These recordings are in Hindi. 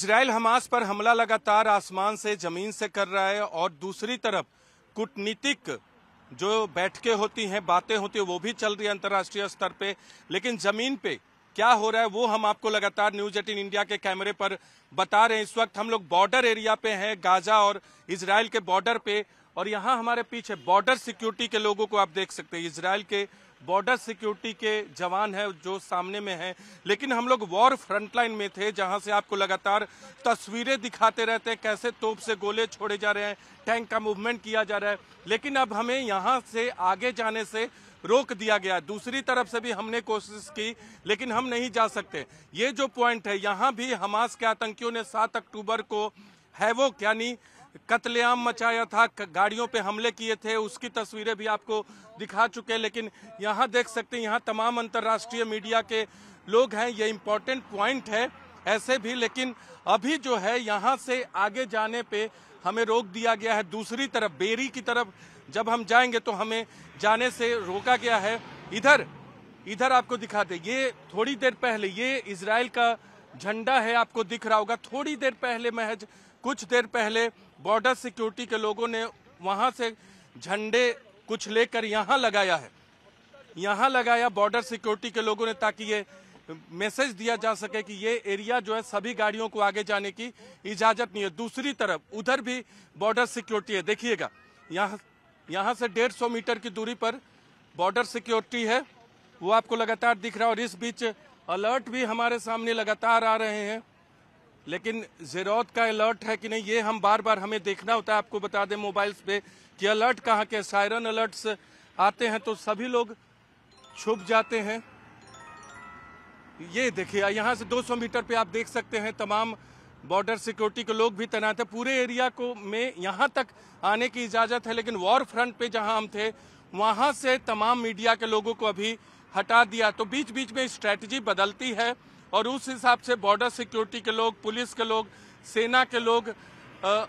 इसराइल हमास पर हमला लगातार आसमान से जमीन से कर रहा है और दूसरी तरफ कूटनीतिक जो बैठकें होती हैं बातें होती हैं वो भी चल रही है अंतर्राष्ट्रीय स्तर पे लेकिन जमीन पे क्या हो रहा है वो हम आपको लगातार न्यूज एटीन इंडिया के कैमरे पर बता रहे हैं इस वक्त हम लोग बॉर्डर एरिया पे हैं गाजा और इसराइल के बॉर्डर पे और यहाँ हमारे पीछे बॉर्डर सिक्योरिटी के लोगों को आप देख सकते हैं इसराइल के बॉर्डर सिक्योरिटी के जवान हैं जो सामने में हैं लेकिन हम लोग वॉर फ्रंटलाइन में थे जहां से आपको लगातार तस्वीरें दिखाते रहते हैं कैसे तोप से गोले छोड़े जा रहे हैं टैंक का मूवमेंट किया जा रहा है लेकिन अब हमें यहां से आगे जाने से रोक दिया गया दूसरी तरफ से भी हमने कोशिश की लेकिन हम नहीं जा सकते ये जो पॉइंट है यहाँ भी हमास के आतंकियों ने सात अक्टूबर को हैवोक यानी कत्लेआम मचाया था गाड़ियों पे हमले किए थे उसकी तस्वीरें भी आपको दिखा चुके हैं लेकिन यहाँ देख सकते हैं यहाँ तमाम अंतर्राष्ट्रीय मीडिया के लोग हैं ये इम्पोर्टेंट पॉइंट है ऐसे भी लेकिन अभी जो है यहाँ से आगे जाने पे हमें रोक दिया गया है दूसरी तरफ बेरी की तरफ जब हम जाएंगे तो हमें जाने से रोका गया है इधर इधर आपको दिखा दे ये थोड़ी देर पहले ये इसराइल का झंडा है आपको दिख रहा होगा थोड़ी देर पहले महज कुछ देर पहले बॉर्डर सिक्योरिटी के लोगों ने वहां से झंडे कुछ लेकर यहाँ लगाया है यहाँ लगाया बॉर्डर सिक्योरिटी के लोगों ने ताकि ये मैसेज दिया जा सके कि ये एरिया जो है सभी गाड़ियों को आगे जाने की इजाजत नहीं है दूसरी तरफ उधर भी बॉर्डर सिक्योरिटी है देखिएगा यहाँ यहाँ से डेढ़ सौ मीटर की दूरी पर बॉर्डर सिक्योरिटी है वो आपको लगातार दिख रहा है और इस बीच अलर्ट भी हमारे सामने लगातार आ रहे हैं लेकिन जेरोत का अलर्ट है कि नहीं ये हम बार बार हमें देखना होता है आपको बता दें मोबाइल्स पे कि अलर्ट कहाँ के सायरन अलर्ट्स आते हैं तो सभी लोग छुप जाते हैं ये देखिए यहाँ से 200 मीटर पे आप देख सकते हैं तमाम बॉर्डर सिक्योरिटी के लोग भी तैनात है पूरे एरिया को में यहाँ तक आने की इजाज़त है लेकिन वॉर फ्रंट पे जहाँ हम थे वहाँ से तमाम मीडिया के लोगों को अभी हटा दिया तो बीच बीच में स्ट्रैटेजी बदलती है और उस हिसाब से बॉर्डर सिक्योरिटी के लोग पुलिस के लोग सेना के लोग आ,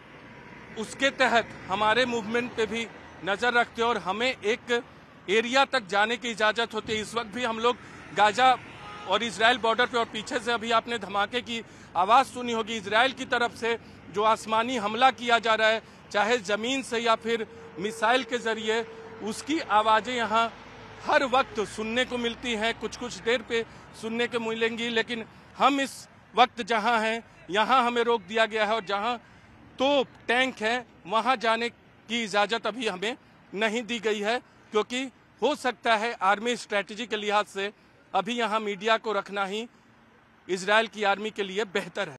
उसके तहत हमारे मूवमेंट पे भी नज़र रखते हैं और हमें एक एरिया तक जाने की इजाज़त होती है इस वक्त भी हम लोग गाजा और इसराइल बॉर्डर पे और पीछे से अभी आपने धमाके की आवाज़ सुनी होगी इसराइल की तरफ से जो आसमानी हमला किया जा रहा है चाहे ज़मीन से या फिर मिसाइल के ज़रिए उसकी आवाज़ें यहाँ हर वक्त सुनने को मिलती हैं कुछ कुछ देर पे सुनने को मिलेंगी लेकिन हम इस वक्त जहां हैं यहां हमें रोक दिया गया है और जहां तो टैंक है वहां जाने की इजाज़त अभी हमें नहीं दी गई है क्योंकि हो सकता है आर्मी स्ट्रेटजी के लिहाज से अभी यहाँ मीडिया को रखना ही इसराइल की आर्मी के लिए बेहतर है